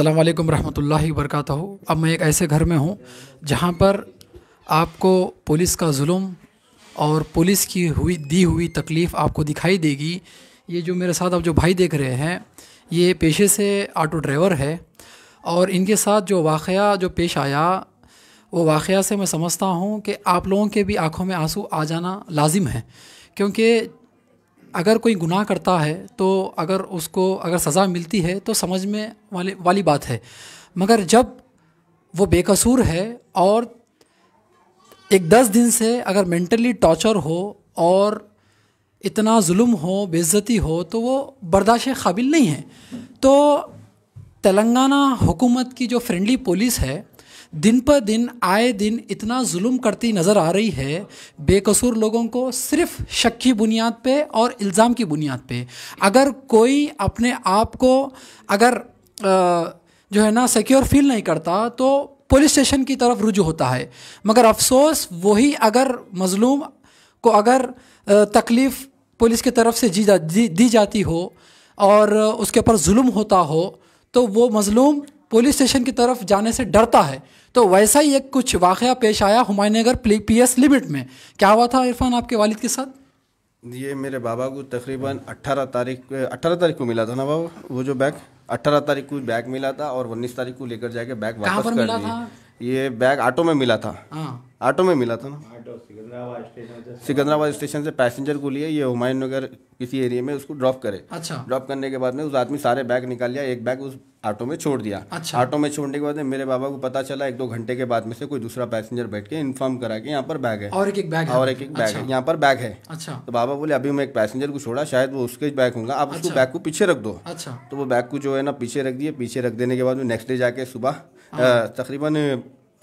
अल्लाम रहमतुल्लाहि वरक अब मैं एक ऐसे घर में हूँ जहाँ पर आपको पुलिस का जुल्म और पुलिस की हुई दी हुई तकलीफ़ आपको दिखाई देगी ये जो मेरे साथ अब जो भाई देख रहे हैं ये पेशे से ऑटो ड्राइवर है और इनके साथ जो वाक़ जो पेश आया वो वाक़ से मैं समझता हूँ कि आप लोगों के भी आँखों में आंसू आ जाना लाजिम है क्योंकि अगर कोई गुनाह करता है तो अगर उसको अगर सज़ा मिलती है तो समझ में वाले वाली बात है मगर जब वो बेकसूर है और एक दस दिन से अगर मेंटली टॉर्चर हो और इतना जुल्म हो बेज़ती हो तो वो बर्दाश्त काबिल नहीं है तो तेलंगाना हुकूमत की जो फ्रेंडली पुलिस है दिन पर दिन आए दिन इतना जुल्म करती नज़र आ रही है बेकसूर लोगों को सिर्फ शक की बुनियाद पे और इल्ज़ाम की बुनियाद पे अगर कोई अपने आप को अगर जो है ना सिक्योर फील नहीं करता तो पुलिस स्टेशन की तरफ रुजू होता है मगर अफसोस वही अगर मज़लूम को अगर तकलीफ़ पुलिस की तरफ से जी जा, दी जाती हो और उसके ऊपर जुल्म होता हो तो वो मज़लूम पुलिस स्टेशन की तरफ जाने से डरता है तो वैसा ही एक कुछ वाक़ पेश आया हुमायनगर पी एस लिमिट में क्या हुआ था इरफान आपके वालिद के साथ ये मेरे बाबा को तकरीबन 18 तारीख 18 तारीख को मिला था ना बाबा वो जो बैग 18 तारीख को बैग मिला था और 19 तारीख को लेकर जाके बैग वापस कर दिया ये बैग ऑटो में मिला था हाँ। ऑटो में मिला था ना सिकंदराबाद स्टेशन से पैसेंजर को लिए ये हुमायूं नगर किसी एरिया में उसको ड्रॉप करे अच्छा ड्रॉप करने के बाद में उस आदमी सारे बैग निकाल लिया एक बैग उस ऑटो में छोड़ दिया अच्छा ऑटो में छोड़ने के बाद में मेरे बाबा को पता चला एक दो घंटे के बाद में से कोई दूसरा पैसेंजर बैठ के इन्फॉर्म करा के यहाँ पर बैग है और एक एक बैग और एक एक बैग है अच्छा। यहाँ पर बैग है अच्छा तो बाबा बोले अभी मैं एक पैसेंजर को छोड़ा शायद वो उसके बैग होगा आप उसको अच्छा। बैग को पीछे रख दो अच्छा तो वो बैग को जो है ना पीछे रख दिए पीछे रख देने के बाद में नेक्स्ट डे जाके सुबह हाँ। तकरीबन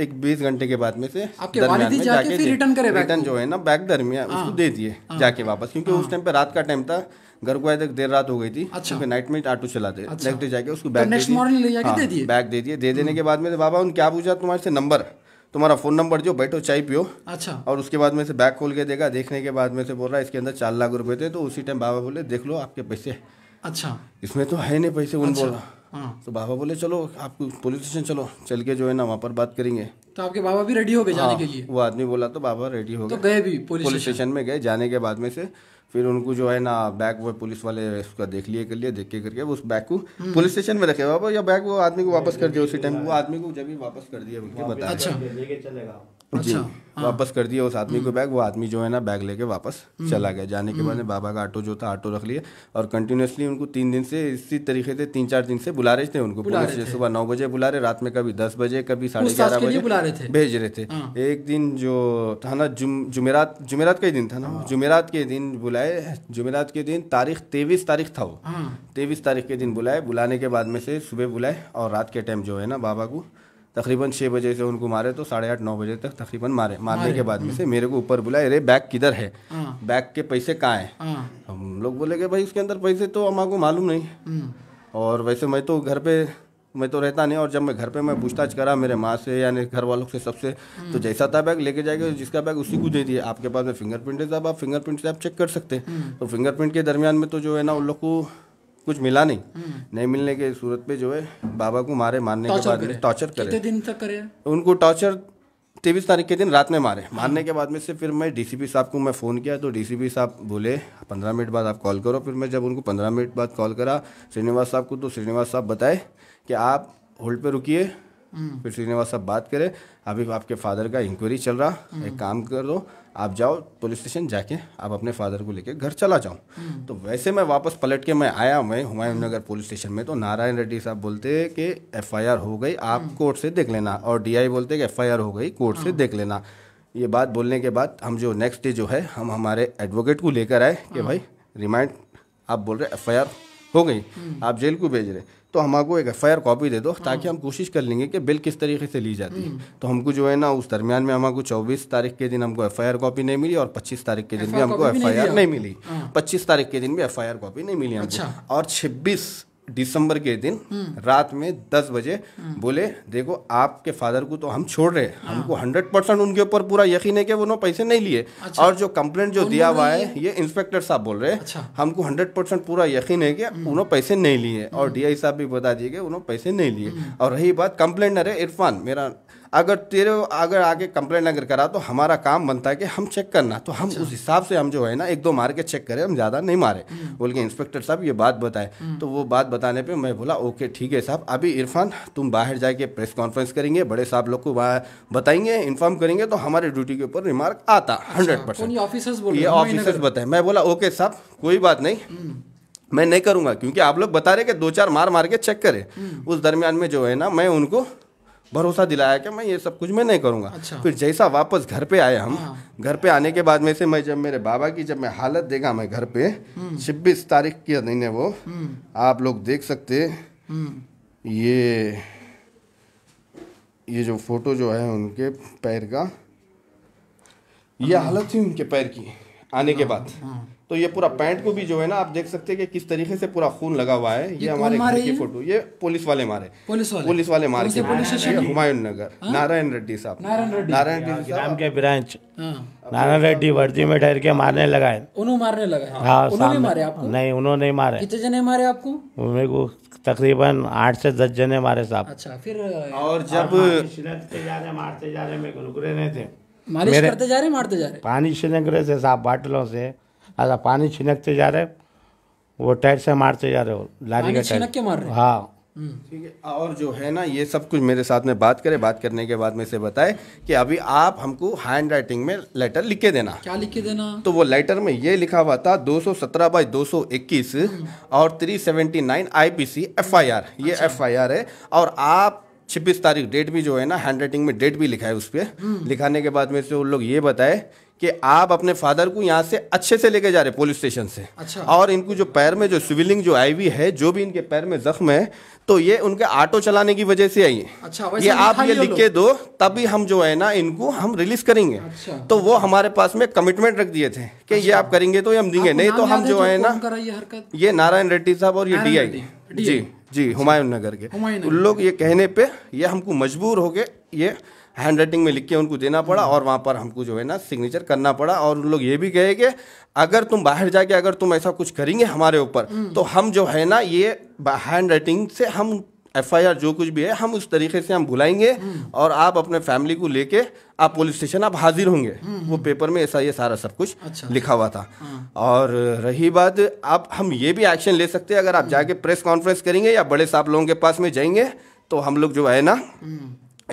एक बीस घंटे के बाद में से आपके वालिद जाके फिर रिटर्न करे रिटर्न जो है ना बैग दरमियान हाँ। उसको दे दिए हाँ। जाके वापस क्योंकि उस टाइम हाँ। पे रात का टाइम था घर को आए तक देर रात हो गई थी अच्छा। क्योंकि नाइट में ऑटो चला दे अच्छा। नेक्स्ट डे जाके उसको बैग नेक्स्ट मॉर्निंग ले जाके दे दिए बैग दे दिए दे देने के बाद में बाबा उन क्या पूछा तुम्हारे से नंबर तुम्हारा फोन नंबर जो बैठो चाय पियो अच्छा और उसके बाद में से बैग खोल के देगा देखने के बाद में से बोल रहा है इसके अंदर चार लाख रुपए थे तो उसी टाइम बाबा बोले देख लो आपके पैसे अच्छा इसमें तो है नहीं पैसे उन बोल रहा हाँ। तो बाबा बोले चलो आप पुलिस स्टेशन चलो चल के जो है ना वहाँ पर बात करेंगे तो आपके बाबा भी रेडी हो गए जाने हाँ, के लिए वो आदमी बोला तो बाबा रेडी हो गए तो गए भी पुलिस स्टेशन में गए जाने के बाद में से फिर उनको जो है ना बैग वो पुलिस वाले उसका देख लिए कर लिया देख के करके उस बैग को पुलिस हम्म। स्टेशन में रखे बाबा या बैग वो आदमी को वापस कर दिया उसी टाइम वो आदमी को जब भी वापस कर दिया उनके अच्छा। बताया अच्छा जी अच्छा, हाँ। वापस कर दिया उस आदमी को हम्म। बैग वो आदमी जो है ना बैग लेके वापस हम्म। चला गया जाने के बाद में हम्म। बाबा का ऑटो जो था ऑटो रख लिया और कंटिन्यूसली उनको तीन दिन से इसी तरीके से तीन चार दिन से बुला रहे थे उनको सुबह नौ बजे बुला रहे रात में कभी दस बजे कभी साढ़े ग्यारह बजे बुला रहे थे भेज रहे थे हाँ। एक दिन जो था ना जुमेरात जुमेरात का ही दिन था ना हाँ। जुमेरात के दिन बुलाए जुमेरात के दिन तारीख तेईस तारीख था वो हाँ। तेईस तारीख के दिन बुलाए बुलाने के बाद में से सुबह बुलाए और रात के टाइम जो है ना बाबा को तकरीबन छः बजे से उनको मारे तो साढ़े आठ नौ बजे तक तकरीबन मारे मारने के बाद में हम्म। से मेरे को ऊपर बुलाए अरे बैग किधर है हाँ। बैग के पैसे कहाँ हैं हाँ। हम लोग बोले कि भाई उसके अंदर पैसे तो अम्मा को मालूम नहीं हम्म। और वैसे मैं तो घर पे मैं तो रहता नहीं और जब मैं घर पे मैं पूछताछ करा मेरे माँ से यानी घर वालों से सबसे हम्म। तो जैसा था बैग लेके जाएगा जिसका बैग उसी को दे दिया आपके पास में फिंगरप्रिंट है तो आप फिंगरप्रिंट से आप चेक कर सकते तो फिंगरप्रिंट के दरमियान में तो जो है ना उन लोग को कुछ मिला नहीं हम्म। नहीं मिलने के सूरत पे जो है बाबा को मारे मारने के बाद में टॉर्चर करे कितने दिन तक करे उनको टॉर्चर तेईस तारीख के दिन रात में मारे मारने के बाद में से फिर मैं डीसीपी साहब को मैं फ़ोन किया तो डीसीपी साहब बोले पंद्रह मिनट बाद आप कॉल करो फिर मैं जब उनको पंद्रह मिनट बाद कॉल करा श्रीनिवास साहब को तो श्रीनिवास साहब बताए कि आप होल्ड पर रुकिए फिर श्रीनिवास साहब बात करें अभी आपके फादर का इंक्वायरी चल रहा एक काम कर दो आप जाओ पुलिस स्टेशन जाके आप अपने फादर को लेके घर चला जाओ तो वैसे मैं वापस पलट के मैं आया मैं हुमायूं नगर पुलिस स्टेशन में तो नारायण रेड्डी साहब बोलते कि एफ हो गई आप कोर्ट हम्म। से देख लेना और डी बोलते कि एफ हो गई कोर्ट से हाँ। देख लेना ये बात बोलने के बाद हम जो नेक्स्ट डे जो है हम हमारे एडवोकेट को लेकर आए कि हाँ। भाई रिमांड आप बोल रहे एफ हो गई हम्म। आप जेल को भेज रहे तो आपको एक एफ कॉपी दे दो हाँ। ताकि हम कोशिश कर लेंगे कि बिल किस तरीके से ली जाती है हम्म। तो हमको जो है ना उस दरमियान में हमको चौबीस तारीख के दिन हमको एफ कॉपी नहीं मिली और पच्चीस तारीख के दिन भी हमको एफ नहीं मिली हाँ। पच्चीस तारीख के दिन भी एफ कॉपी नहीं मिली हमको अच्छा। और छब्बीस दिसंबर के दिन रात में दस बजे बोले देखो आपके फादर को तो हम छोड़ रहे हैं हाँ। हमको हंड्रेड परसेंट उनके ऊपर पूरा यकीन है कि वो पैसे नहीं लिए अच्छा। और जो कंप्लेंट जो दिया हुआ है ये इंस्पेक्टर साहब बोल रहे हैं अच्छा। हमको हंड्रेड परसेंट पूरा यकीन है कि हम्म। उन्होंने पैसे नहीं लिए और डी हम्म। साहब भी बता दिए कि उन्होंने पैसे नहीं लिए हम्म। और रही बात कंप्लेंट अरे इरफान मेरा अगर तेरे अगर आगे कंप्लेंट अगर करा तो हमारा काम बनता है कि हम चेक करना तो हम अच्छा। उस हिसाब से हम जो है ना एक दो मार के चेक करें हम ज़्यादा नहीं मारे हम्म। बोल के इंस्पेक्टर साहब ये बात बताए हम्म। तो वो बात बताने पर मैं बोला ओके ठीक है साहब अभी इरफान तुम बाहर जाके प्रेस कॉन्फ्रेंस करेंगे बड़े साहब लोग को बताएंगे इन्फॉर्म करेंगे तो हमारे ड्यूटी के ऊपर रिमार्क आता अच्छा, हंड्रेड परसेंट ये ऑफिसर्स बताए मैं बोला ओके साहब कोई बात नहीं हम्म। मैं नहीं करूँगा क्योंकि आप लोग बता रहे कि दो चार मार मार के चेक करें उस दरमियान में जो है ना मैं उनको भरोसा दिलाया कि मैं ये सब कुछ मैं नहीं करूँगा अच्छा। फिर जैसा वापस घर पे आए हम हाँ। घर पे आने के बाद में से मैं जब मेरे बाबा की जब मैं हालत देखा मैं घर पे हम्म। छब्बीस तारीख की दिन है वो हम्म। आप लोग देख सकते हम्म। ये ये जो फोटो जो है उनके पैर का ये हाँ। हालत थी उनके पैर की आने के हाँ, बाद तो ये पूरा पैंट को भी जो है ना आप देख सकते हैं कि किस तरीके से पूरा खून लगा हुआ है ये, हमारे घर की फोटो ये पुलिस वाले मारे पुलिस वाले पुलिस वाले मारे के हुमायूं नगर हाँ? नारायण रेड्डी साहब नारायण रेड्डी नारायण रेड्डी ग्राम के ब्रांच हाँ। नारायण रेड्डी वर्दी में ठहर के मारने लगा है उन्होंने मारने लगा है हाँ उन्होंने मारे आपको नहीं उन्होंने नहीं मारे कितने जने मारे आपको मेरे को तकरीबन आठ से दस जने मारे साहब अच्छा फिर और जब छिड़कते जा रहे मारते जा रहे मेरे को रुक रहे नहीं थे मालिश करते जा रहे मारते जा रहे पानी छिड़क रहे थे साहब बाटलों से आधा पानी छिनकते जा रहे वो टायर से मारते जा रहे हो लारी का टायर के मार रहे हाँ हम्म। ठीक है और जो है ना ये सब कुछ मेरे साथ में बात करें बात करने के बाद में से बताए कि अभी आप हमको हैंड राइटिंग में लेटर लिख के देना क्या लिख के देना तो वो लेटर में ये लिखा हुआ था 217 सौ बाई दो हम्म। और 379 आईपीसी एफआईआर ये अच्छा। एफआईआर है और आप छब्बीस तारीख डेट भी जो है ना हैंड राइटिंग में डेट भी लिखा है उस पर हम्म। लिखाने के बाद में से वो लोग ये बताए कि आप अपने फादर को यहाँ से अच्छे से लेके जा रहे पुलिस स्टेशन से अच्छा और इनको जो पैर में जो स्विलिंग जो आई हुई है जो भी इनके पैर में जख्म है तो ये उनके ऑटो चलाने की वजह से आई है अच्छा ये आप ये लिख के दो तभी हम जो है ना इनको हम रिलीज करेंगे अच्छा। तो वो हमारे पास में कमिटमेंट रख दिए थे कि अच्छा। ये आप करेंगे तो हम देंगे नहीं तो हम जो है ना ये नारायण रेड्डी साहब और ये डी आई जी जी अच्छा। हुमायूं नगर के उन लोग ये कहने पे ये हमको मजबूर हो गए ये हैंड राइटिंग में लिख के उनको देना पड़ा और वहाँ पर हमको जो है ना सिग्नेचर करना पड़ा और उन लोग ये भी कहे कि अगर तुम बाहर जाके अगर तुम ऐसा कुछ करेंगे हमारे ऊपर हम्म। तो हम जो है ना ये हैंड राइटिंग से हम एफ आई आर जो कुछ भी है हम उस तरीके से हम बुलाएंगे हम्म। और आप अपने फैमिली को लेके आप पुलिस स्टेशन आप हाजिर होंगे हम्म, वो पेपर में ऐसा ये सारा सब कुछ अच्छा। लिखा हुआ था हाँ। और रही बात आप हम ये भी एक्शन ले सकते हैं अगर आप जाके प्रेस कॉन्फ्रेंस करेंगे या बड़े साहब लोगों के पास में जाएंगे तो हम लोग जो है ना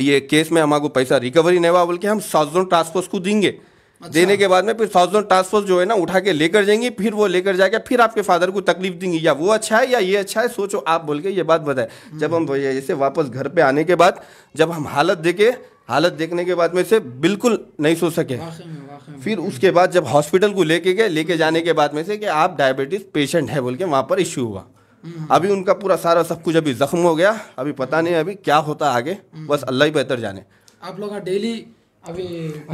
ये केस में हमारे पैसा रिकवरी नहीं हुआ बोल के हम साउथ टास्क फोर्स को देंगे अच्छा। देने के बाद में फिर साउथ टास्क फोर्स जो है ना उठा के लेकर जाएंगे फिर वो लेकर जाएगा फिर आपके फादर को तकलीफ देंगी या वो अच्छा है या ये अच्छा है सोचो आप बोल के ये बात बताए हम्म। जब हम जैसे वापस घर पे आने के बाद जब हम हालत देखे हालत देखने के बाद में से बिल्कुल नहीं सो सके वाखे में, वाखे में, फिर उसके बाद जब हॉस्पिटल को लेके गए लेके जाने के बाद में से कि आप डायबिटीज पेशेंट है बोल के वहाँ पर इश्यू हुआ हम्म। अभी उनका पूरा सारा सब कुछ अभी जख्म हो गया अभी पता नहीं अभी क्या होता आगे बस हम्म। अल्लाह ही बेहतर जाने आप लोग डेली अभी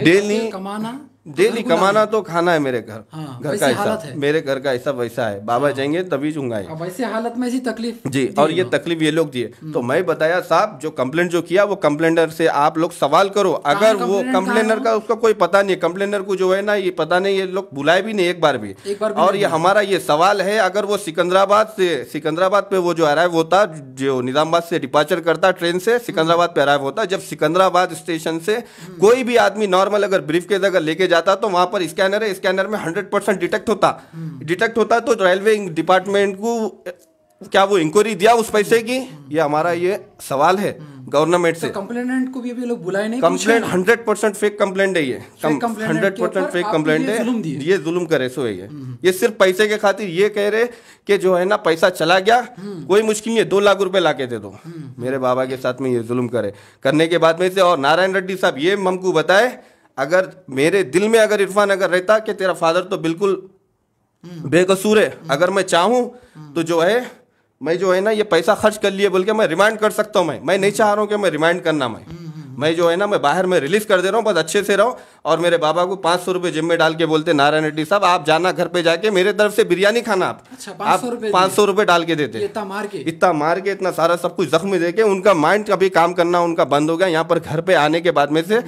डेली कमाना डेली कमाना तो खाना है मेरे घर हाँ, घर का हिस्सा मेरे घर का हिस्सा वैसा है बाबा हाँ, जाएंगे तभी जूंगा वैसे हालत में ऐसी तकलीफ जी और ये तकलीफ ये लोग दिए हम्म। तो मैं बताया साहब जो कम्प्लेन जो किया वो कम्प्लेनर से आप लोग सवाल करो हाँ, अगर वो कम्प्लेनर का उसका कोई पता नहीं कम्प्लेनर को जो है ना ये पता नहीं ये लोग बुलाए भी नहीं एक बार भी और ये हमारा ये सवाल है अगर वो सिकंदराबाद से सिकंदराबाद पे वो जो अराइव होता जो निजामबाद से डिपार्चर करता ट्रेन से सिकंदराबाद पे अराइव होता जब सिकंदराबाद स्टेशन से हम्म। कोई भी आदमी नॉर्मल अगर ब्रीफ केस अगर लेके जाता तो वहां पर स्कैनर है स्कैनर में हंड्रेड परसेंट डिटेक्ट होता डिटेक्ट हम्म। होता तो रेलवे डिपार्टमेंट को क्या वो इंक्वायरी दिया उस पैसे की हम्म। ये हमारा ये सवाल है गवर्नमेंट हम्म। से कंप्लेनेंट तो को भी अभी लोग बुलाए नहीं complain hundred percent fake complaint है ये हंड्रेड परसेंट फेक कंप्लेंट है ये जुलम करे सो है ये ये सिर्फ पैसे के खातिर ये कह रहे कि जो है ना पैसा चला गया कोई मुश्किल नहीं है दो लाख रुपए लाके दे दो मेरे बाबा के साथ में ये जुलम करे करने के बाद में से और नारायण रेड्डी साहब ये हमको बताए अगर मेरे दिल में अगर इरफान अगर रहता कि तेरा फादर तो बिल्कुल बेकसूर है अगर मैं चाहूँ तो जो है मैं जो है ना ये पैसा खर्च कर लिए बोल के मैं रिमांड कर सकता हूँ मैं मैं नहीं चाह रहा हूँ कि मैं रिमांड करना मैं मैं जो है ना मैं बाहर में रिलीज कर दे रहा हूँ बस अच्छे से रहो और मेरे बाबा को पाँच सौ रुपये जिम में डाल के बोलते नारायण रेड्डी साहब आप जाना घर पे जाके मेरे तरफ से बिरयानी खाना आप अच्छा, पाँच सौ रुपये डाल के देते इतना मार के इतना मार के इतना सारा सब कुछ जख्म दे के उनका माइंड कभी काम करना उनका बंद हो गया यहाँ पर घर पे आने के बाद में से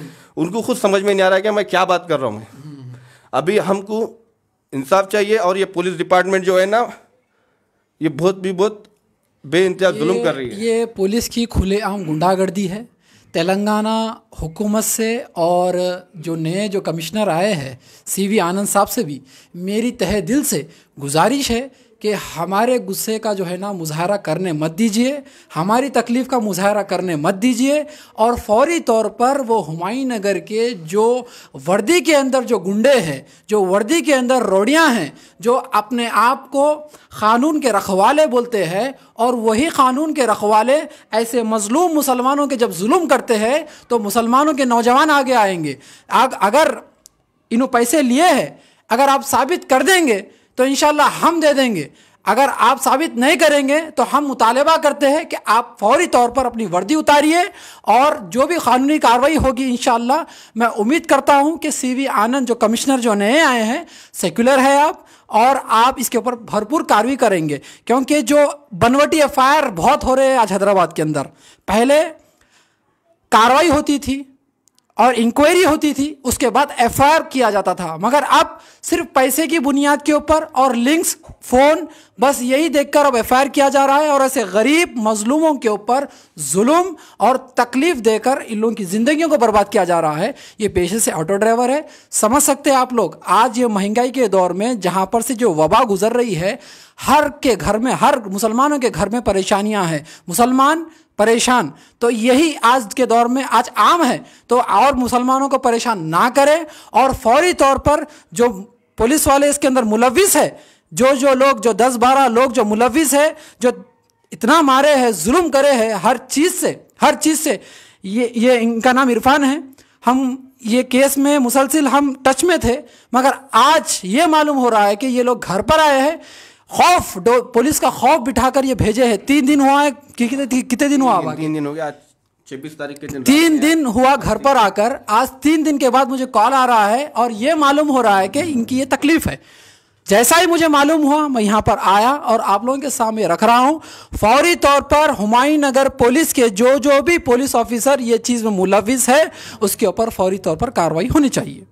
उनको खुद समझ में नहीं आ रहा कि मैं क्या बात कर रहा हूँ अभी हमको इंसाफ चाहिए और ये पुलिस डिपार्टमेंट जो है ना ये बहुत भी बहुत बे जुल्म कर रही है ये पुलिस की खुलेआम गुंडागर्दी है तेलंगाना हुकूमत से और जो नए जो कमिश्नर आए हैं सीवी आनंद साहब से भी मेरी तह दिल से गुजारिश है कि हमारे गुस्से का जो है ना मुजाहरा करने मत दीजिए हमारी तकलीफ़ का मुजाहरा करने मत दीजिए और फौरी तौर पर वो हुमायूं नगर के जो वर्दी के अंदर जो गुंडे हैं जो वर्दी के अंदर रोड़ियाँ हैं जो अपने आप को क़ानून के रखवाले बोलते हैं और वही क़ानून के रखवाले ऐसे मज़लूम मुसलमानों के जब जुल्म करते हैं तो मुसलमानों के नौजवान आगे आएंगे अगर इन्हों पैसे लिए हैं अगर आप साबित कर देंगे तो इन हम दे देंगे अगर आप साबित नहीं करेंगे तो हम मुतालबा करते हैं कि आप फौरी तौर पर अपनी वर्दी उतारिए और जो भी कानूनी कार्रवाई होगी इन मैं उम्मीद करता हूँ कि सी वी आनंद जो कमिश्नर जो नए आए हैं सेक्युलर है आप और आप इसके ऊपर भरपूर कार्रवाई करेंगे क्योंकि जो बनवटी एफ बहुत हो रहे हैं आज हैदराबाद के अंदर पहले कार्रवाई होती थी और इंक्वायरी होती थी उसके बाद एफ किया जाता था मगर अब सिर्फ पैसे की बुनियाद के ऊपर और लिंक्स फ़ोन बस यही देखकर अब एफ किया जा रहा है और ऐसे गरीब मजलूमों के ऊपर जुल्म और तकलीफ़ देकर इन लोगों की ज़िंदगियों को बर्बाद किया जा रहा है ये पेशे से ऑटो ड्राइवर है समझ सकते हैं आप लोग आज ये महंगाई के दौर में जहाँ पर से जो वबा गुजर रही है हर के घर में हर मुसलमानों के घर में परेशानियाँ हैं मुसलमान परेशान तो यही आज के दौर में आज आम है तो और मुसलमानों को परेशान ना करें और फौरी तौर पर जो पुलिस वाले इसके अंदर मुलविस है जो जो लोग जो दस बारह लोग जो मुलविस है जो इतना मारे हैं जुल्म करे हैं हर चीज़ से हर चीज़ से ये ये इनका नाम इरफान है हम ये केस में मुसलसिल हम टच में थे मगर आज ये मालूम हो रहा है कि ये लोग घर पर आए हैं खौफ पुलिस का खौफ बिठाकर ये भेजे हैं तीन दिन हुआ है कि, कितने कितने दिन हुआ तीन दिन हो गया छब्बीस तारीख के दिन तीन दिन हुआ घर पर आकर आज तीन दिन के बाद मुझे कॉल आ रहा है और ये मालूम हो रहा है कि इनकी ये तकलीफ है जैसा ही मुझे मालूम हुआ मैं यहाँ पर आया और आप लोगों के सामने रख रहा हूँ फौरी तौर पर हुमायूं नगर पुलिस के जो जो भी पुलिस ऑफिसर ये चीज़ में मुलविस है उसके ऊपर फौरी तौर पर कार्रवाई होनी चाहिए